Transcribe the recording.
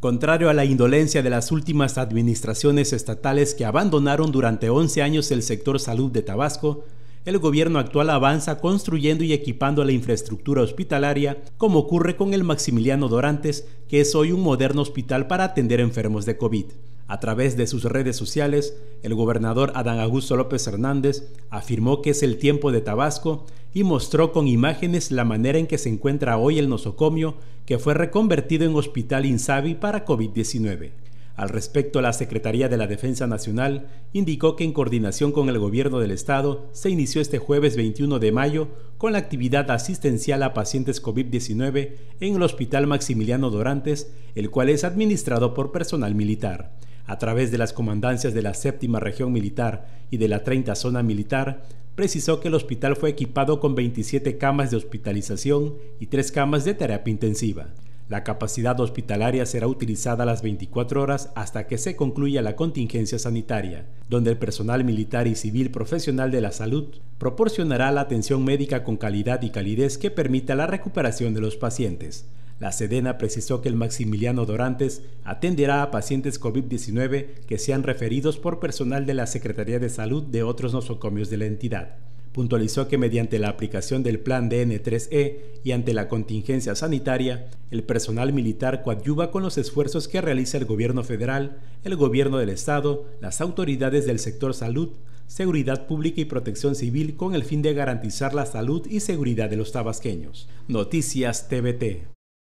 Contrario a la indolencia de las últimas administraciones estatales que abandonaron durante 11 años el sector salud de Tabasco, el gobierno actual avanza construyendo y equipando la infraestructura hospitalaria, como ocurre con el Maximiliano Dorantes, que es hoy un moderno hospital para atender enfermos de COVID. A través de sus redes sociales, el gobernador Adán Augusto López Hernández afirmó que es el tiempo de Tabasco y mostró con imágenes la manera en que se encuentra hoy el nosocomio que fue reconvertido en hospital Insabi para COVID-19. Al respecto, la Secretaría de la Defensa Nacional indicó que en coordinación con el Gobierno del Estado se inició este jueves 21 de mayo con la actividad asistencial a pacientes COVID-19 en el Hospital Maximiliano Dorantes, el cual es administrado por personal militar. A través de las comandancias de la séptima región militar y de la 30 zona militar, precisó que el hospital fue equipado con 27 camas de hospitalización y 3 camas de terapia intensiva. La capacidad hospitalaria será utilizada las 24 horas hasta que se concluya la contingencia sanitaria, donde el personal militar y civil profesional de la salud proporcionará la atención médica con calidad y calidez que permita la recuperación de los pacientes. La Sedena precisó que el Maximiliano Dorantes atenderá a pacientes COVID-19 que sean referidos por personal de la Secretaría de Salud de otros nosocomios de la entidad. Puntualizó que mediante la aplicación del plan DN3E y ante la contingencia sanitaria, el personal militar coadyuva con los esfuerzos que realiza el gobierno federal, el gobierno del estado, las autoridades del sector salud, Seguridad Pública y Protección Civil con el fin de garantizar la salud y seguridad de los tabasqueños. Noticias TVT.